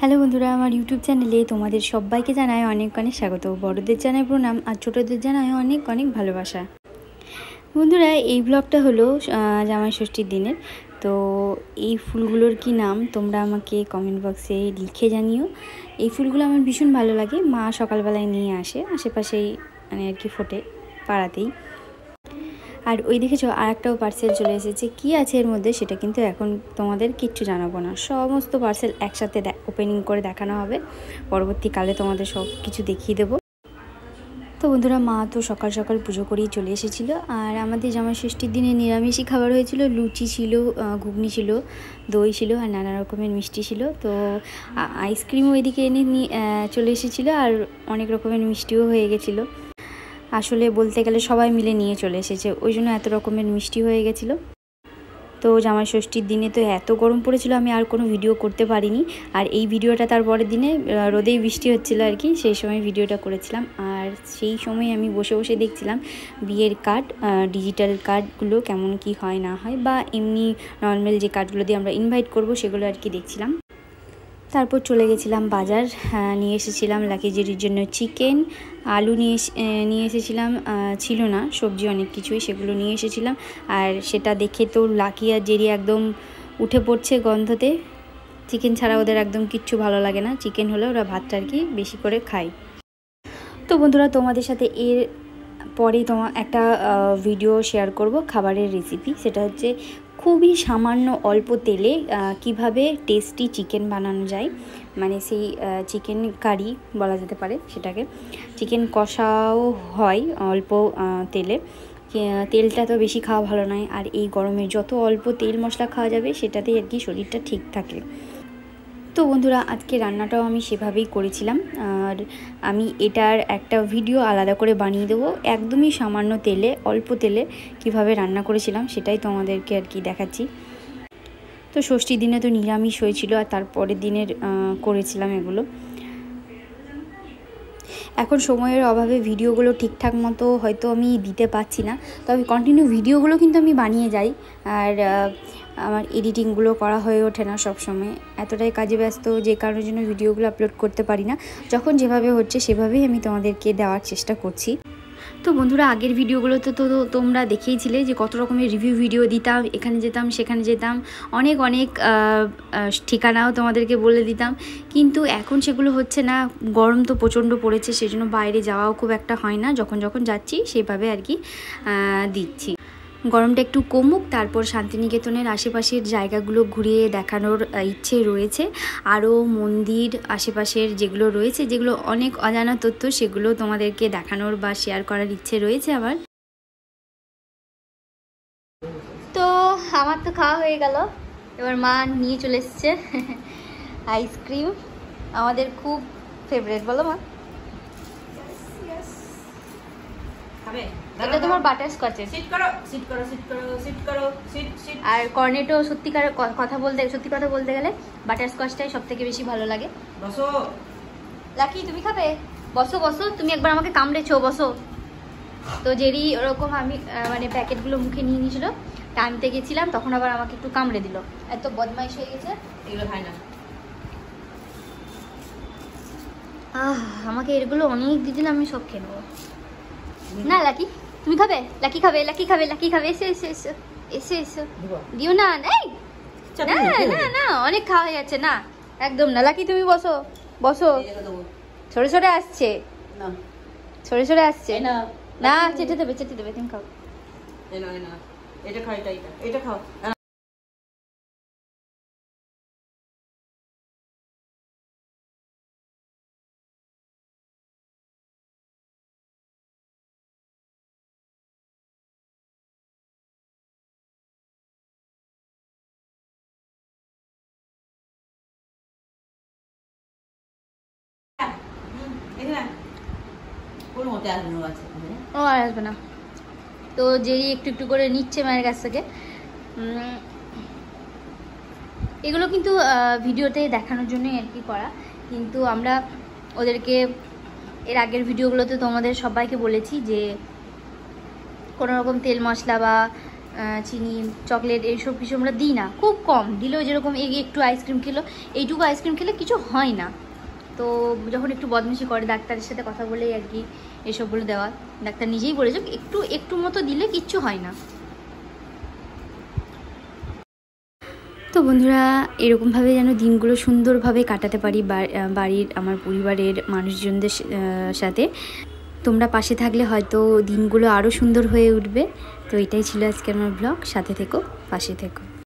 hello বন্ধুরা আমার YouTube চ্যানেলে তোমাদের সবাইকে জানায় অনেক অনেক স্বাগত বড়দের জানায় প্রণাম আর ছোটোদের জানায় অনেক অনেক ভালোবাসা বন্ধুরা এই ব্লগটা হলো জামাই ষষ্ঠীর দিনের তো এই ফুলগুলোর কি নাম তোমরা আমাকে কমেন্ট বক্সে লিখে জানিও এই ফুলগুলো আমার ভীষণ ভালো লাগে মা সকালবেলায় নিয়ে আসে আশেপাশেই মানে আর কি ফোটে পাড়াতেই আর ওই দেখেছো আর একটাও পার্সেল চলে এসেছে কি আছে এর মধ্যে সেটা কিন্তু এখন তোমাদের কিচ্ছু জানাবো না সমস্ত পার্সেল একসাথে ওপেনিং করে দেখানো হবে পরবর্তীকালে তোমাদের সব কিছু দেখিয়ে দেবো তো বন্ধুরা মা তো সকাল সকাল পুজো করেই চলে এসেছিলো আর আমাদের জামা ষষ্ঠীর দিনে নিরামিষই খাবার হয়েছিল লুচি ছিল ঘুগনি ছিল দই ছিল আর নানা রকমের মিষ্টি ছিল তো আইসক্রিমও এদিকে এনে চলে এসেছিলো আর অনেক রকমের মিষ্টিও হয়ে গেছিলো আসলে বলতে গেলে সবাই মিলে নিয়ে চলে এসেছে ওই জন্য এত রকমের মিষ্টি হয়ে গেছিলো তো জামাই ষষ্ঠীর দিনে তো এত গরম পড়েছিল আমি আর কোনো ভিডিও করতে পারিনি আর এই ভিডিওটা তার পরের দিনে রোদেই বৃষ্টি হচ্ছিল আর কি সেই সময় ভিডিওটা করেছিলাম আর সেই সময় আমি বসে বসে দেখছিলাম বিয়ের কার্ড ডিজিটাল কার্ডগুলো কেমন কি হয় না হয় বা এমনি নর্মাল যে কার্ডগুলো দিয়ে আমরা ইনভাইট করব সেগুলো আর কি দেখছিলাম তারপর চলে গেছিলাম বাজার নিয়ে এসেছিলাম লাকিজেরির জন্য চিকেন আলু নিয়ে নিয়ে এসেছিলাম ছিল না সবজি অনেক কিছুই সেগুলো নিয়ে এসেছিলাম আর সেটা দেখে তো লাকি আর জেরি একদম উঠে পড়ছে গন্ধতে চিকেন ছাড়া ওদের একদম কিচ্ছু ভালো লাগে না চিকেন হলে ওরা ভাতটা আর কি বেশি করে খায় তো বন্ধুরা তোমাদের সাথে এর পরেই তোমার একটা ভিডিও শেয়ার করব খাবারের রেসিপি সেটা হচ্ছে খুবই সামান্য অল্প তেলে কিভাবে টেস্টি চিকেন বানানো যায় মানে সেই চিকেন কারি বলা যেতে পারে সেটাকে চিকেন কষাও হয় অল্প তেলে তেলটা তো বেশি খাওয়া ভালো নয় আর এই গরমে যত অল্প তেল মশলা খাওয়া যাবে সেটাতেই আর কি শরীরটা ঠিক থাকে তো বন্ধুরা আজকে রান্নাটাও আমি সেভাবেই করেছিলাম আর আমি এটার একটা ভিডিও আলাদা করে বানিয়ে দেবো একদমই সামান্য তেলে অল্প তেলে কিভাবে রান্না করেছিলাম সেটাই তোমাদেরকে আর কি দেখাচ্ছি তো ষষ্ঠী দিনে তো নিরামিষ হয়েছিল আর তারপরের দিনের করেছিলাম এগুলো এখন সময়ের অভাবে ভিডিওগুলো ঠিকঠাক মতো হয়তো আমি দিতে পারছি না তবে কন্টিনিউ ভিডিওগুলো কিন্তু আমি বানিয়ে যাই আর আমার এডিটিংগুলো করা হয়ে ওঠে না সবসময় এতটাই কাজে ব্যস্ত যে কারণের জন্য ভিডিওগুলো আপলোড করতে পারি না যখন যেভাবে হচ্ছে সেভাবেই আমি তোমাদেরকে দেওয়ার চেষ্টা করছি তো বন্ধুরা আগের ভিডিওগুলোতে তো তোমরা দেখেইছিলে যে কত রকমের রিভিউ ভিডিও দিতাম এখানে যেতাম সেখানে যেতাম অনেক অনেক ঠিকানাও তোমাদেরকে বলে দিতাম কিন্তু এখন সেগুলো হচ্ছে না গরম তো প্রচণ্ড পড়েছে সেজন্য বাইরে যাওয়াও খুব একটা হয় না যখন যখন যাচ্ছি সেভাবে আর কি দিচ্ছি গরমটা একটু কমুক তারপর শান্তিনিকেতনের আশেপাশের জায়গাগুলো ঘুরিয়ে দেখানোর ইচ্ছে রয়েছে আরও মন্দির আশেপাশের যেগুলো রয়েছে যেগুলো অনেক অজানা তথ্য সেগুলো তোমাদেরকে দেখানোর বা শেয়ার করার ইচ্ছে রয়েছে আমার তো আমার তো খাওয়া হয়ে গেল এবার মা নিয়ে চলে এসছে আইসক্রিম আমাদের খুব ফেভারেট বলো মা খাবে এটা তোমার বাটার স্কচে আর কর্নেটো সত্যিকার কথা বলতে সত্যি কথা বলতে গেলে বাটার স্কচটাই থেকে বেশি ভালো লাগে বসো লাকি তুমি খাবে বসো বসো তুমি একবার আমাকে কামড়েছো বসো তো জেরি ওরকম আমি মানে প্যাকেটগুলো মুখে নিয়ে নিয়েছিল টানতে গেছিলাম তখন আবার আমাকে একটু কামড়ে দিল এত বদমাইশ হয়ে গেছে এগুলো খায় না আহ আমাকে এগুলো অনেক দিদিন আমি সব খেয়ে নেবো না লাকি তুমি খাবে লাকি খাবে লাকি খাবে লাকি খাবে এসে এসে এসো এসে এসো দিও না এই না না না অনেক খাওয়া হয়ে যাচ্ছে না একদম না লাকি তুমি বসো বসো সরে সরে আসছে সরে সরে আসছে না না চেটে দেবে চেটে দেবে তুমি খাও এটা খাও এটা খাও ও আর আসবে না তো জেরি একটু একটু করে নিচ্ছে মায়ের কাছ থেকে এগুলো কিন্তু ভিডিওতে দেখানোর জন্যই আর কি করা কিন্তু আমরা ওদেরকে এর আগের ভিডিওগুলোতে তোমাদের সবাইকে বলেছি যে কোনো রকম তেল মশলা বা চিনি চকলেট এইসব কিছু আমরা দিই না খুব কম দিলেও যেরকম এই একটু আইসক্রিম খেলো এইটুকু আইসক্রিম খেলে কিছু হয় না তো যখন একটু বদমেশি করে ডাক্তারের সাথে কথা বলেই আর কি এসবগুলো দেওয়া ডাক্তার নিজেই বলেছে একটু একটু মতো দিলে কিচ্ছু হয় না তো বন্ধুরা এরকমভাবে যেন দিনগুলো সুন্দরভাবে কাটাতে পারি বাড়ির আমার পরিবারের মানুষজনদের সাথে তোমরা পাশে থাকলে হয়তো দিনগুলো আরও সুন্দর হয়ে উঠবে তো এটাই ছিল আজকের আমার ব্লগ সাথে থেকো পাশে থেকো